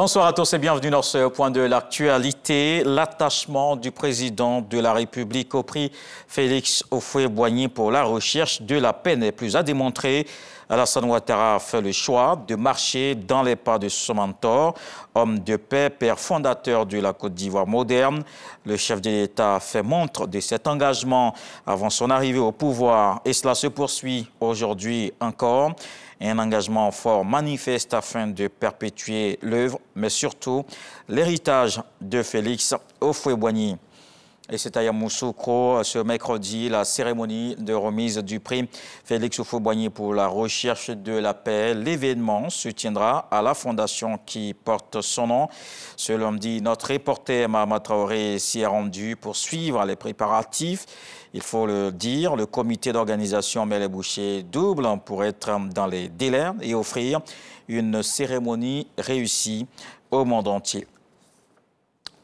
Bonsoir à tous et bienvenue dans ce point de l'actualité. L'attachement du président de la République au prix Félix Oufoué-Boigny pour la recherche de la paix n'est plus à démontrer. Alassane Ouattara fait le choix de marcher dans les pas de son mentor, homme de paix, père fondateur de la Côte d'Ivoire moderne. Le chef de l'État fait montre de cet engagement avant son arrivée au pouvoir et cela se poursuit aujourd'hui encore. Un engagement fort manifeste afin de perpétuer l'œuvre mais surtout l'héritage de Félix Houphouët-Boigny. Et c'est à Yamoussoukro, euh, ce mercredi, la cérémonie de remise du prix Félix Houphouët-Boigny pour la recherche de la paix. L'événement se tiendra à la fondation qui porte son nom. Ce lundi, notre reporter Mahama Traoré s'y est rendu pour suivre les préparatifs. Il faut le dire, le comité d'organisation met les bouchées doubles pour être dans les délais et offrir une cérémonie réussie au monde entier.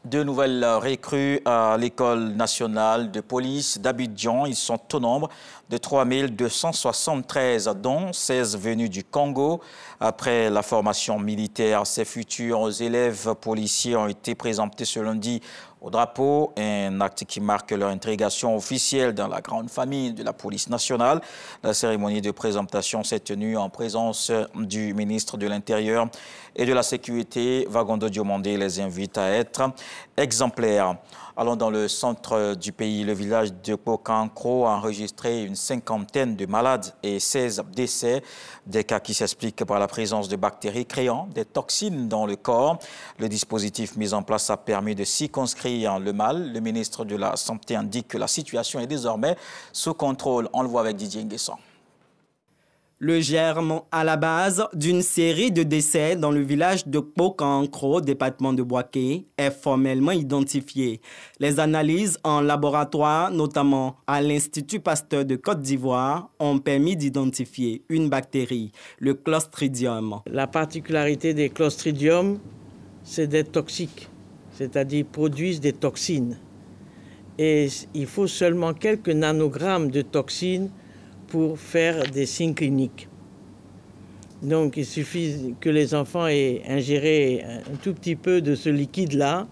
Deux nouvelles euh, recrues à l'école nationale de police d'Abidjan. Ils sont au nombre de 3273, dont 16 venus du Congo. Après la formation militaire, ces futurs élèves policiers ont été présentés ce lundi au drapeau, un acte qui marque leur intrigation officielle dans la grande famille de la police nationale. La cérémonie de présentation s'est tenue en présence du ministre de l'Intérieur et de la Sécurité. Vagondo Diomandé les invite à être exemplaires. Allons dans le centre du pays. Le village de Pocancro a enregistré une cinquantaine de malades et 16 décès. Des cas qui s'expliquent par la présence de bactéries créant des toxines dans le corps. Le dispositif mis en place a permis de circonscrire le mal, le ministre de la Santé indique que la situation est désormais sous contrôle. On le voit avec Didier Nguesson. Le germe à la base d'une série de décès dans le village de Pocancro, département de Boaké, est formellement identifié. Les analyses en laboratoire, notamment à l'Institut Pasteur de Côte d'Ivoire, ont permis d'identifier une bactérie, le Clostridium. La particularité des Clostridium, c'est d'être toxique c'est-à-dire produisent des toxines. Et il faut seulement quelques nanogrammes de toxines pour faire des signes cliniques. Donc il suffit que les enfants aient ingéré un tout petit peu de ce liquide-là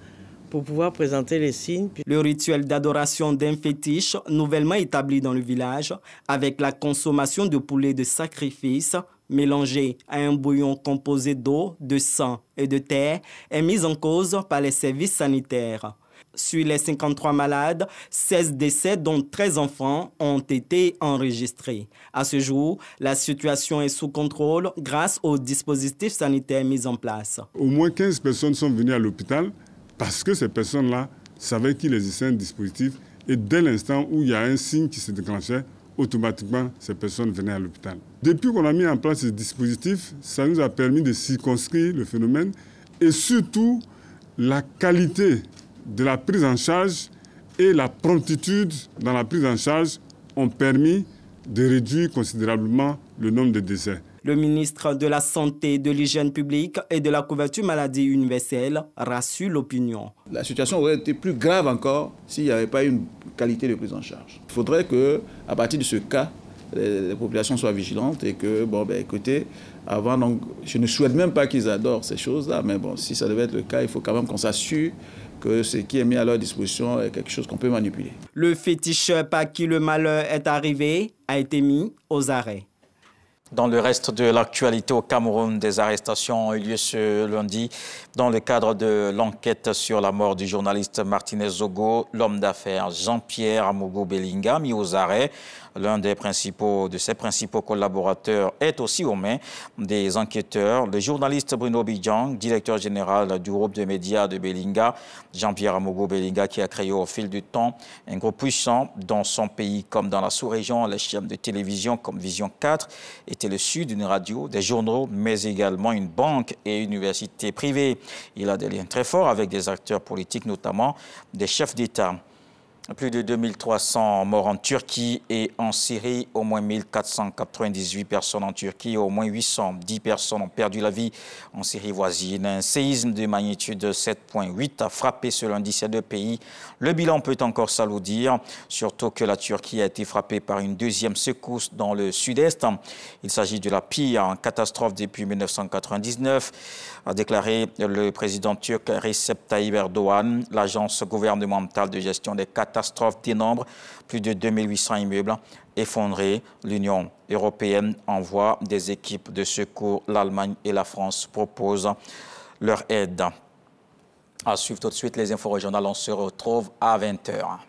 pour pouvoir présenter les signes. Le rituel d'adoration d'un fétiche nouvellement établi dans le village avec la consommation de poulets de sacrifice mélangé à un bouillon composé d'eau, de sang et de terre est mise en cause par les services sanitaires. Sur les 53 malades, 16 décès, dont 13 enfants, ont été enregistrés. À ce jour, la situation est sous contrôle grâce aux dispositifs sanitaires mis en place. Au moins 15 personnes sont venues à l'hôpital parce que ces personnes-là savaient qu'il existait un dispositif et dès l'instant où il y a un signe qui se déclenchait, automatiquement, ces personnes venaient à l'hôpital. Depuis qu'on a mis en place ce dispositif, ça nous a permis de circonscrire le phénomène et surtout la qualité de la prise en charge et la promptitude dans la prise en charge ont permis de réduire considérablement le nombre de décès. Le ministre de la Santé, de l'Hygiène publique et de la couverture maladie universelle rassure l'opinion. La situation aurait été plus grave encore s'il n'y avait pas eu une qualité de prise en charge. Il faudrait que, à partir de ce cas, les, populations soient vigilantes et que, bon, ben, écoutez, avant, donc, je ne souhaite même pas qu'ils adorent ces choses-là, mais bon, si ça devait être le cas, il faut quand même qu'on s'assure que ce qui est mis à leur disposition est quelque chose qu'on peut manipuler. Le féticheur par qui le malheur est arrivé a été mis aux arrêts. Dans le reste de l'actualité au Cameroun, des arrestations ont eu lieu ce lundi dans le cadre de l'enquête sur la mort du journaliste Martinez Zogo, l'homme d'affaires Jean-Pierre Amogo Bellinga, mis aux arrêts. L'un des principaux de ses principaux collaborateurs est aussi aux mains des enquêteurs. Le journaliste Bruno Bidjan, directeur général du groupe de médias de Bellinga, Jean-Pierre Amogo Bellinga, qui a créé au fil du temps un groupe puissant dans son pays comme dans la sous-région, les chaînes de télévision comme Vision 4 et le sud, une radio, des journaux, mais également une banque et une université privée. Il a des liens très forts avec des acteurs politiques, notamment des chefs d'État. Plus de 2300 morts en Turquie et en Syrie, au moins 1498 personnes en Turquie, au moins 810 personnes ont perdu la vie en Syrie voisine. Un séisme de magnitude 7.8 a frappé ce lundi ces deux pays. Le bilan peut encore s'alourdir, surtout que la Turquie a été frappée par une deuxième secousse dans le sud-est. Il s'agit de la pire catastrophe depuis 1999, a déclaré le président turc Recep Tayyip Erdogan. L'agence gouvernementale de gestion des catastrophes catastrophe dénombre plus de 2800 immeubles effondrés. L'Union européenne envoie des équipes de secours. L'Allemagne et la France proposent leur aide. À suivre tout de suite les infos régionales. On se retrouve à 20h.